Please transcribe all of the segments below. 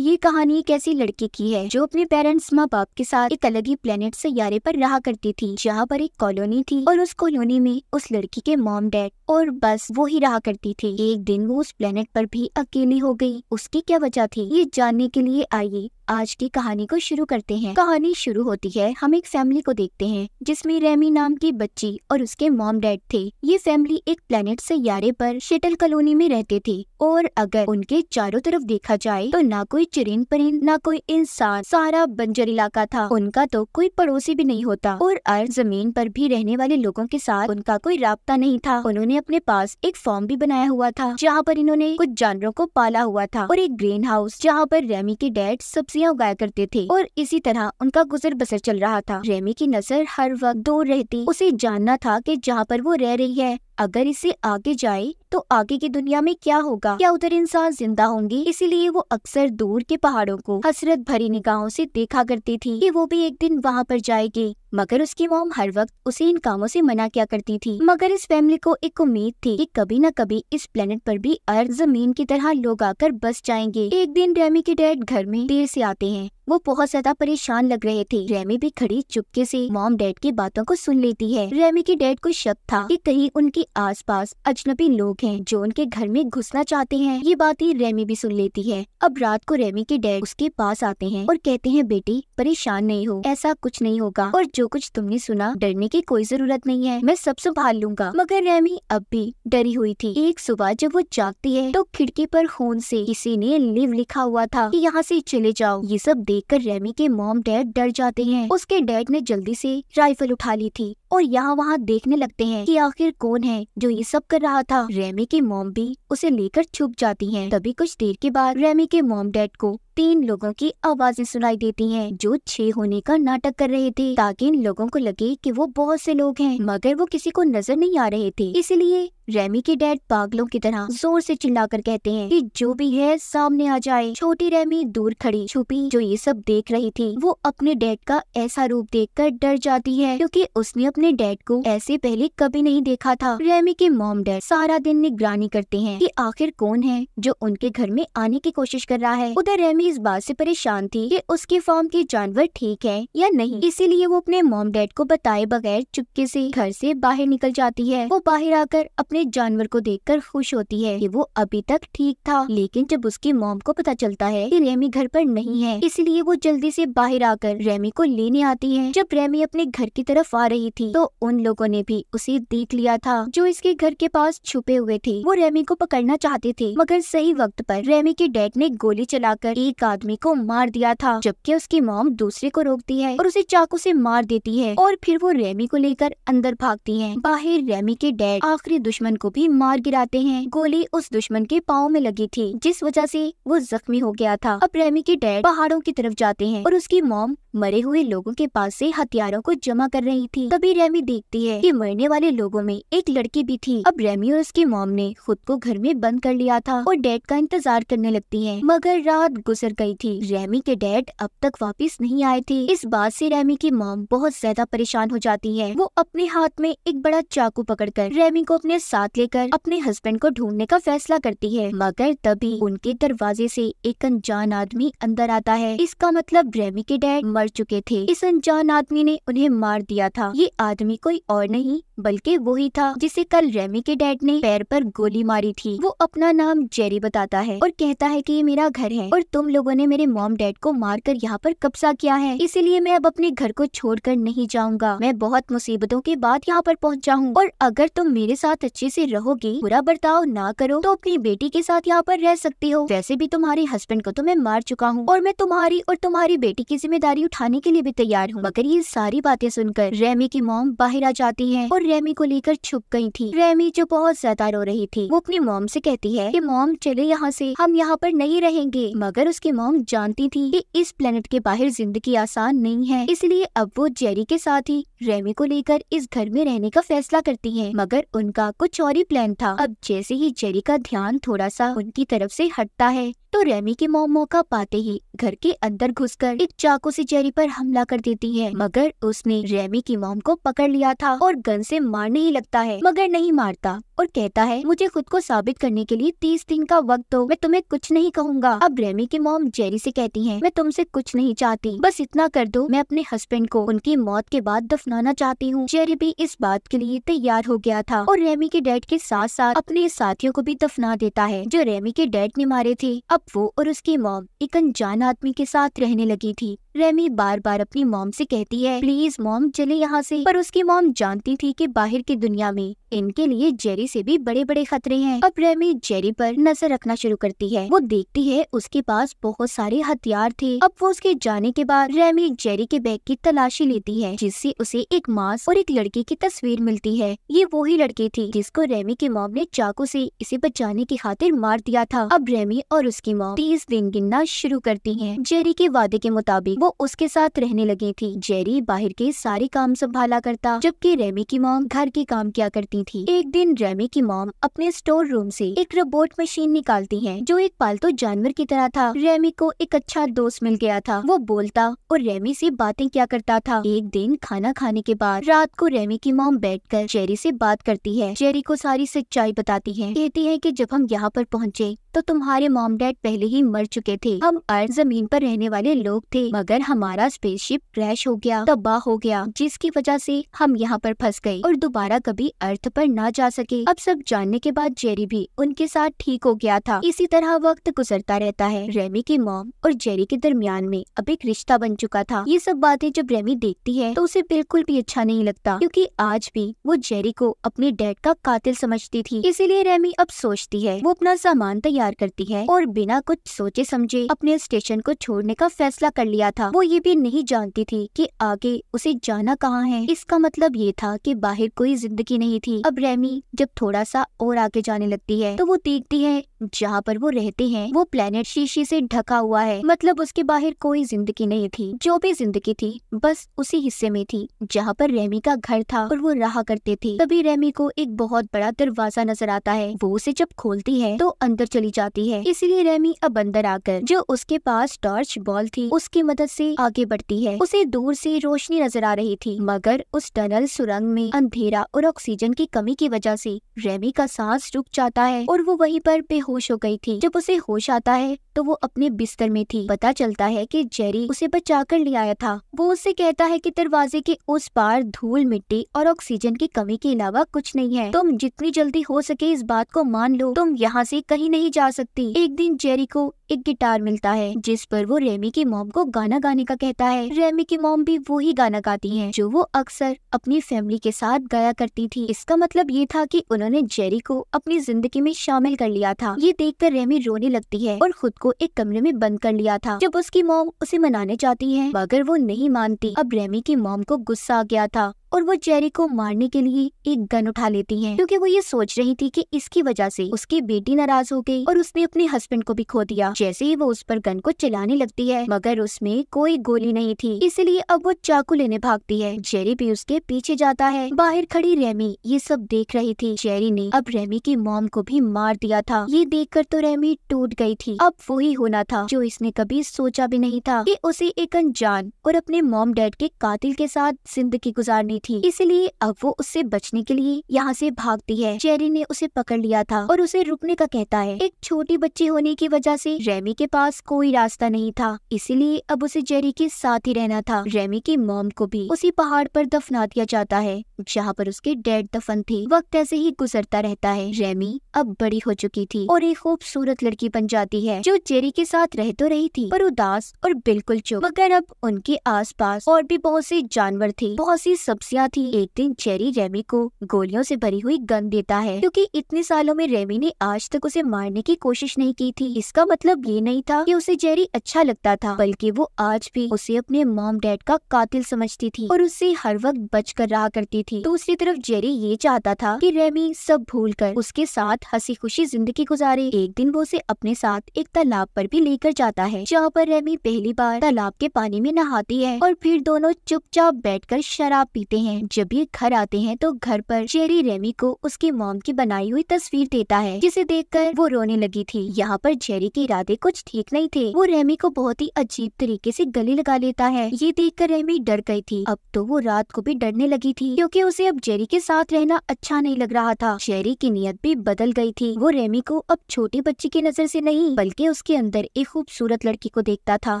ये कहानी एक ऐसी लड़की की है जो अपने पेरेंट्स माँ बाप के साथ एक अलग ही प्लेनेट से यारे पर रहा करती थी जहाँ पर एक कॉलोनी थी और उस कॉलोनी में उस लड़की के मॉम डैड और बस वो ही रहा करती थी एक दिन वो उस प्लेनेट पर भी अकेली हो गई उसकी क्या वजह थी ये जानने के लिए आइए आज की कहानी को शुरू करते हैं कहानी शुरू होती है हम एक फैमिली को देखते हैं जिसमें रेमी नाम की बच्ची और उसके मॉम डैड थे ये फैमिली एक प्लेनेट यारे पर शटल कॉलोनी में रहते थे और अगर उनके चारों तरफ देखा जाए तो ना कोई चिरिन परिन ना कोई इंसान सारा बंजर इलाका था उनका तो कोई पड़ोसी भी नहीं होता और अर्थ जमीन पर भी रहने वाले लोगों के साथ उनका कोई रहा नहीं था उन्होंने अपने पास एक फॉर्म भी बनाया हुआ था जहाँ पर इन्होंने कुछ जानवरों को पाला हुआ था और एक ग्रीन हाउस जहाँ पर रेमी के डैड सब्जियाँ उगाया करते थे और इसी तरह उनका गुजर बसर चल रहा था रेमी की नजर हर वक्त दूर रहती उसे जानना था की जहाँ पर वो रह रही है अगर इसे आगे जाए तो आगे की दुनिया में क्या होगा क्या उधर इंसान जिंदा होंगे इसीलिए वो अक्सर दूर के पहाड़ों को हसरत भरी निगाहों से देखा करती थी कि वो भी एक दिन वहाँ पर जाएगी मगर उसकी मोम हर वक्त उसे इन कामों से मना किया करती थी मगर इस फैमिली को एक उम्मीद थी कि कभी न कभी इस प्लेनेट पर भी अर्थ जमीन की तरह लोग आकर बस जाएंगे एक दिन रेमी के डैड घर में देर से आते हैं वो बहुत ज्यादा परेशान लग रहे थे रेमी भी खड़ी चुपके से मॉम डैड की बातों को सुन लेती है रेमी के डैड को शक था कि कहीं उनके आसपास अजनबी लोग हैं जो उनके घर में घुसना चाहते हैं ये बात ही रेमी भी सुन लेती है अब रात को रेमी के डैड उसके पास आते हैं और कहते हैं बेटी परेशान नहीं हो ऐसा कुछ नहीं होगा और जो कुछ तुमने सुना डरने की कोई जरूरत नहीं है मैं सब संभाल लूंगा मगर रेमी अब भी डरी हुई थी एक सुबह जब वो जागती है तो खिड़की पर खून से किसी ने लिव लिखा हुआ था कि यहाँ से चले जाओ ये सब देख देखकर रेमी के मॉम डैड डर जाते हैं उसके डैड ने जल्दी से राइफल उठा ली थी और यहाँ वहाँ देखने लगते हैं कि आखिर कौन है जो ये सब कर रहा था रेमी के मोम भी उसे लेकर छुप जाती हैं। तभी कुछ देर के बाद रेमी के मोम डैड को तीन लोगों की आवाजें सुनाई देती हैं जो छह होने का नाटक कर रहे थे ताकि इन लोगों को लगे कि वो बहुत से लोग हैं मगर वो किसी को नजर नहीं आ रहे थे इसलिए रेमी के डैड पागलों की तरह जोर से चिल्लाकर कहते हैं कि जो भी है सामने आ जाए छोटी रेमी दूर खड़ी छुपी जो ये सब देख रही थी वो अपने डैड का ऐसा रूप देखकर डर जाती है क्योंकि उसने अपने डैड को ऐसे पहले कभी नहीं देखा था रेमी के मॉम डैड सारा दिन निगरानी करते हैं कि आखिर कौन है जो उनके घर में आने की कोशिश कर रहा है उधर रेमी इस बात से परेशान थी कि उसके फार्म के जानवर ठीक है या नहीं इसीलिए वो अपने मॉम डैड को बताए बगैर चुपके से घर से बाहर निकल जाती है वो बाहर आकर अपने जानवर को कर खुश होती है की वो अभी तक ठीक था लेकिन जब उसकी मॉम को पता चलता है की रेमी घर पर नहीं है इसलिए वो जल्दी से बाहर आकर रेमी को लेने आती है जब रेमी अपने घर की तरफ आ रही थी थी तो उन लोगों ने भी उसे देख लिया था जो इसके घर के पास छुपे हुए थे वो रेमी को पकड़ना चाहते थे मगर सही वक्त पर रेमी के डैड ने गोली चलाकर एक आदमी को मार दिया था जबकि उसकी मोम दूसरे को रोकती है और उसे चाकू से मार देती है और फिर वो रेमी को लेकर अंदर भागती है बाहर रेमी के डैड आखिरी दुश्मन को भी मार गिराते हैं गोली उस दुश्मन के पाँव में लगी थी जिस वजह से वो जख्मी हो गया था अब रेमी के डैड पहाड़ों की तरफ जाते हैं और उसकी मोम मरे हुए लोगों के पास से हथियारों को जमा कर रही थी तभी रेमी देखती है कि मरने वाले लोगों में एक लड़की भी थी अब रेमी और उसकी मॉम ने खुद को घर में बंद कर लिया था और डैड का इंतजार करने लगती है मगर रात गुजर गई थी रेमी के डैड अब तक वापिस नहीं आए थे इस बात से रेमी की मॉम बहुत ज्यादा परेशान हो जाती है वो अपने हाथ में एक बड़ा चाकू पकड़ कर रेमी को अपने साथ लेकर अपने हस्बैंड को ढूंढने का फैसला करती है मगर तभी उनके दरवाजे से एक अनजान आदमी अंदर आता है इसका मतलब रेमी के डैड मर चुके थे इस अनजान आदमी ने उन्हें मार दिया था ये आदमी कोई और नहीं बल्कि वो ही था जिसे कल रेमी के डैड ने पैर पर गोली मारी थी वो अपना नाम जेरी बताता है और कहता है कि ये मेरा घर है और तुम लोगों ने मेरे मॉम डैड को मार कर यहाँ पर कब्जा किया है इसीलिए मैं अब अपने घर को छोड़ कर नहीं जाऊंगा मैं बहुत मुसीबतों के बाद यहाँ पर पहुँचा हूँ और अगर तुम मेरे साथ अच्छे से रहोगी बुरा बर्ताव न करो तो अपनी बेटी के साथ यहाँ पर रह सकती हो वैसे भी तुम्हारे हस्बैंड को तो मैं मार चुका हूँ और मैं तुम्हारी और तुम्हारी बेटी की जिम्मेदारी उठाने के लिए भी तैयार हूँ मगर ये सारी बातें सुनकर रेमी की मोम बाहर आ जाती है और रेमी को लेकर छुप गई थी रेमी जो बहुत ज्यादा रो रही थी वो अपनी मोम से कहती है कि मोम चले यहाँ से हम यहाँ पर नहीं रहेंगे मगर उसकी मोम जानती थी कि इस प्लेनेट के बाहर जिंदगी आसान नहीं है इसलिए अब वो जेरी के साथ ही रेमी को लेकर इस घर में रहने का फैसला करती है मगर उनका कुछ और ही प्लान था अब जैसे ही जेरी का ध्यान थोड़ा सा उनकी तरफ से हटता है तो रेमी की मोम मौका पाते ही घर के अंदर घुसकर एक चाकू से जेरी पर हमला कर देती है मगर उसने रेमी की मोम को पकड़ लिया था और गन से मुझे मारने ही लगता है मगर नहीं मारता और कहता है मुझे खुद को साबित करने के लिए तीस दिन का वक्त दो मैं तुम्हें कुछ नहीं कहूँगा अब रेमी की मोम जेरी से कहती है मैं तुमसे कुछ नहीं चाहती बस इतना कर दो मैं अपने हस्बैंड को उनकी मौत के बाद दफनाना चाहती हूँ जेरी भी इस बात के लिए तैयार हो गया था और रेमी के डैड के साथ साथ अपने साथियों को भी दफना देता है जो रेमी के डैड ने मारे थे अब वो और उसकी मॉम एक अनजान आदमी के साथ रहने लगी थी रेमी बार बार अपनी मोम से कहती है प्लीज मोम चले यहाँ से पर उसकी मोम जानती थी कि बाहर की दुनिया में इनके लिए जेरी से भी बड़े बड़े खतरे हैं अब रेमी जेरी पर नजर रखना शुरू करती है वो देखती है उसके पास बहुत सारे हथियार थे अब वो उसके जाने के बाद रेमी जेरी के बैग की तलाशी लेती है जिससे उसे एक मास और एक लड़की की तस्वीर मिलती है ये वो ही लड़की थी जिसको रेमी की मॉम ने चाकू से इसे बचाने की खातिर मार दिया था अब रेमी और उसकी मॉम तीस दिन गिनना शुरू करती है जेरी के वादे के मुताबिक वो उसके साथ रहने लगी थी जेरी बाहर के सारे काम संभाला करता जबकि रेमी की मॉम घर के काम किया करती थी एक दिन रेमी की मॉम अपने स्टोर रूम से एक रोबोट मशीन निकालती है जो एक पालतू जानवर की तरह था रेमी को एक अच्छा दोस्त मिल गया था वो बोलता और रेमी से बातें क्या करता था एक दिन खाना खाने के बाद रात को रेमी की मॉम बैठकर जेरी से बात करती है जेरी को सारी सच्चाई बताती है कहती है कि जब हम यहाँ पर पहुँचे तो तुम्हारे मॉम डैड पहले ही मर चुके थे हम अर्थ जमीन पर रहने वाले लोग थे मगर पर हमारा स्पेसशिप क्रैश हो गया तबाह हो गया जिसकी वजह से हम यहाँ पर फंस गए और दोबारा कभी अर्थ पर ना जा सके अब सब जानने के बाद जेरी भी उनके साथ ठीक हो गया था इसी तरह वक्त गुजरता रहता है रेमी की मॉम और जेरी के दरमियान में अब एक रिश्ता बन चुका था ये सब बातें जब रेमी देखती है तो उसे बिल्कुल भी अच्छा नहीं लगता क्योंकि आज भी वो जेरी को अपने डैड का कातिल समझती थी इसीलिए रेमी अब सोचती है वो अपना सामान तैयार करती है और बिना कुछ सोचे समझे अपने स्टेशन को छोड़ने का फैसला कर लिया था वो ये भी नहीं जानती थी कि आगे उसे जाना कहाँ है इसका मतलब ये था कि बाहर कोई जिंदगी नहीं थी अब रेमी जब थोड़ा सा और आगे जाने लगती है तो वो देखती है जहाँ पर वो रहते हैं वो प्लेनेट शीशी से ढका हुआ है मतलब उसके बाहर कोई जिंदगी नहीं थी जो भी जिंदगी थी बस उसी हिस्से में थी जहाँ पर रेमी का घर था और वो रहा करते थे तभी रेमी को एक बहुत बड़ा दरवाजा नजर आता है वो उसे जब खोलती है तो अंदर चली जाती है इसलिए रेमी अब अंदर आकर जो उसके पास टॉर्च बॉल थी उसकी मदद से आगे बढ़ती है उसे दूर से रोशनी नजर आ रही थी मगर उस टनल सुरंग में अंधेरा और ऑक्सीजन की कमी की वजह से रेमी का सांस रुक जाता है और वो वहीं पर बेहोश हो गई थी जब उसे होश आता है तो वो अपने बिस्तर में थी पता चलता है कि जेरी उसे बचा कर ले आया था वो उससे कहता है कि दरवाजे के उस पार धूल मिट्टी और ऑक्सीजन की कमी के अलावा कुछ नहीं है तुम जितनी जल्दी हो सके इस बात को मान लो तुम यहाँ से कहीं नहीं जा सकती एक दिन जेरी को एक गिटार मिलता है जिस पर वो रेमी की मोम को गाना गाना गाने का कहता है रेमी की मोम भी वो ही गाना गाती है जो वो अक्सर अपनी फैमिली के साथ गाया करती थी इसका मतलब ये था कि उन्होंने जेरी को अपनी जिंदगी में शामिल कर लिया था ये देखकर रेमी रोने लगती है और खुद को एक कमरे में बंद कर लिया था जब उसकी मोम उसे मनाने जाती है मगर वो नहीं मानती अब रेमी की मोम को गुस्सा आ गया था और वो जेरी को मारने के लिए एक गन उठा लेती है क्योंकि वो ये सोच रही थी कि इसकी वजह से उसकी बेटी नाराज हो गई और उसने अपने हस्बैंड को भी खो दिया जैसे ही वो उस पर गन को चलाने लगती है मगर उसमें कोई गोली नहीं थी इसलिए अब वो चाकू लेने भागती है जेरी भी उसके पीछे जाता है बाहर खड़ी रेमी ये सब देख रही थी जेरी ने अब रेमी की मॉम को भी मार दिया था ये कर तो रेमी टूट गयी थी अब वो ही होना था जो इसने कभी सोचा भी नहीं था की उसे एक अनजान और अपने मॉम डैड के कातिल के साथ जिंदगी गुजारनी रही थी इसलिए अब वो उससे बचने के लिए यहाँ से भागती है चेरी ने उसे पकड़ लिया था और उसे रुकने का कहता है एक छोटी बच्ची होने की वजह से रेमी के पास कोई रास्ता नहीं था इसीलिए अब उसे जेरी के साथ ही रहना था रेमी की मोम को भी उसी पहाड़ पर दफना दिया जाता है जहाँ पर उसके डेड दफन थी वक्त ऐसे ही गुजरता रहता है रेमी अब बड़ी हो चुकी थी और एक खूबसूरत लड़की बन जाती है जो जेरी के साथ रह तो रही थी पर उदास और बिल्कुल चुप मगर अब उनके पास और भी बहुत से जानवर थे बहुत सी सब समस्या थी एक दिन चेरी रेमी को गोलियों से भरी हुई गन देता है क्योंकि इतने सालों में रेमी ने आज तक उसे मारने की कोशिश नहीं की थी इसका मतलब ये नहीं था कि उसे जेरी अच्छा लगता था बल्कि वो आज भी उसे अपने मॉम डैड का कातिल समझती थी और उससे हर वक्त बच कर रहा करती थी दूसरी तरफ जेरी ये चाहता था की रेमी सब भूल कर उसके साथ हंसी खुशी जिंदगी गुजारे एक दिन वो उसे अपने साथ एक तालाब पर भी लेकर जाता है जहाँ पर रेमी पहली बार तालाब के पानी में नहाती है और फिर दोनों चुपचाप बैठकर शराब पीते हैं जब ये घर आते हैं तो घर पर शेरी रेमी को उसकी मॉम की बनाई हुई तस्वीर देता है जिसे देखकर वो रोने लगी थी यहाँ पर जेरी के इरादे कुछ ठीक नहीं थे वो रेमी को बहुत ही अजीब तरीके से गले लगा लेता है ये देखकर रेमी डर गई थी अब तो वो रात को भी डरने लगी थी क्योंकि उसे अब जेरी के साथ रहना अच्छा नहीं लग रहा था शेरी की नीयत भी बदल गई थी वो रेमी को अब छोटे बच्चे की नजर से नहीं बल्कि उसके अंदर एक खूबसूरत लड़की को देखता था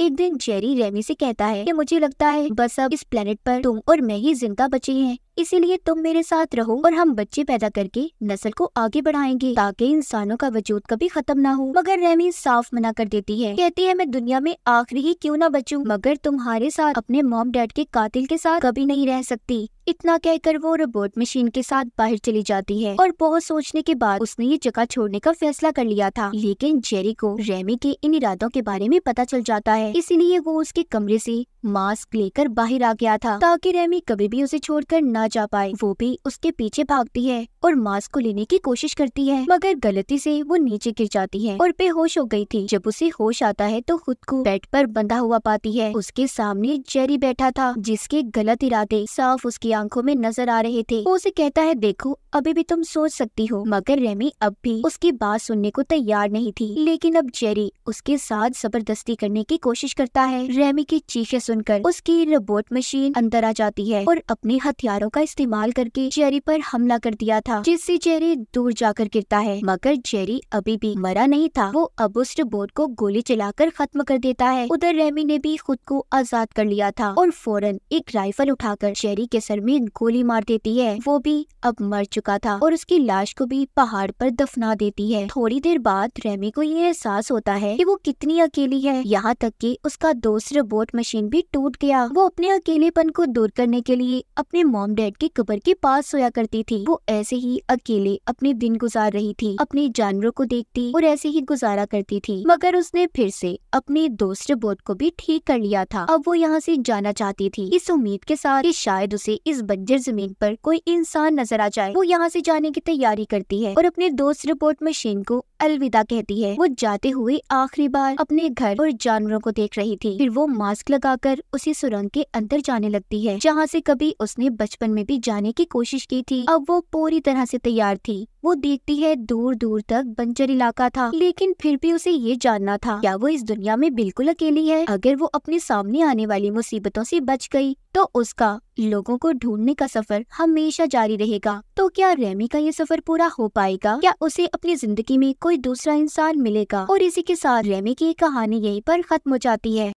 एक दिन जेरी रेमी से कहता है कि मुझे लगता है बस अब इस प्लेनेट पर तुम और मैं ही जिंदा बची हैं इसीलिए तुम मेरे साथ रहो और हम बच्चे पैदा करके नस्ल को आगे बढ़ाएंगे ताकि इंसानों का वजूद कभी खत्म ना हो मगर रेमी साफ मना कर देती है कहती है मैं दुनिया में आखिरी ही क्यों ना बचूं मगर तुम्हारे साथ अपने मॉम डैड के कातिल के साथ कभी नहीं रह सकती इतना कहकर वो रोबोट मशीन के साथ बाहर चली जाती है और बहुत सोचने के बाद उसने ये जगह छोड़ने का फैसला कर लिया था लेकिन जेरी को रेमी के इन इरादों के बारे में पता चल जाता है इसीलिए वो उसके कमरे से मास्क लेकर बाहर आ गया था ताकि रेमी कभी भी उसे छोड़कर न ना जा पाए वो भी उसके पीछे भागती है और मास्क को लेने की कोशिश करती है मगर गलती से वो नीचे गिर जाती है और बेहोश हो गई थी जब उसे होश आता है तो खुद को बेड पर बंधा हुआ पाती है उसके सामने जेरी बैठा था जिसके गलत इरादे साफ उसकी आंखों में नजर आ रहे थे वो उसे कहता है देखो अभी भी तुम सोच सकती हो मगर रेमी अब भी उसकी बात सुनने को तैयार नहीं थी लेकिन अब जेरी उसके साथ जबरदस्ती करने की कोशिश करता है रेमी की चीखें सुनकर उसकी रोबोट मशीन अंदर आ जाती है और अपने हथियारों का इस्तेमाल करके जेरी पर हमला कर दिया था जिससे जेरी दूर जाकर गिरता है मगर जेरी अभी भी मरा नहीं था वो अबुस्ट बोर्ड को गोली चलाकर खत्म कर देता है उधर रेमी ने भी खुद को आजाद कर लिया था और फौरन एक राइफल उठाकर जेरी के सर में गोली मार देती है वो भी अब मर चुका था और उसकी लाश को भी पहाड़ पर दफना देती है थोड़ी देर बाद रेमी को ये एहसास होता है की वो कितनी अकेली है यहाँ तक की उसका दोस्त रोबोट मशीन भी टूट गया वो अपने अकेलेपन को दूर करने के लिए अपने मोमडे डैड बेड के कबर के पास सोया करती थी वो ऐसे ही अकेले अपने दिन गुजार रही थी अपने जानवरों को देखती और ऐसे ही गुजारा करती थी मगर उसने फिर से अपने दोस्त बोट को भी ठीक कर लिया था अब वो यहाँ से जाना चाहती थी इस उम्मीद के साथ कि शायद उसे इस बंजर जमीन पर कोई इंसान नजर आ जाए वो यहाँ से जाने की तैयारी करती है और अपने दोस्त रिपोर्ट मशीन को अलविदा कहती है वो जाते हुए आखिरी बार अपने घर और जानवरों को देख रही थी फिर वो मास्क लगाकर उसी सुरंग के अंदर जाने लगती है जहाँ से कभी उसने बचपन में भी जाने की कोशिश की थी अब वो पूरी तरह से तैयार थी वो देखती है दूर दूर तक बंजर इलाका था लेकिन फिर भी उसे ये जानना था क्या वो इस दुनिया में बिल्कुल अकेली है अगर वो अपने सामने आने वाली मुसीबतों से बच गई तो उसका लोगों को ढूंढने का सफर हमेशा जारी रहेगा तो क्या रेमी का ये सफर पूरा हो पाएगा क्या उसे अपनी जिंदगी में कोई दूसरा इंसान मिलेगा और इसी के साथ रेमी की कहानी यही पर खत्म हो जाती है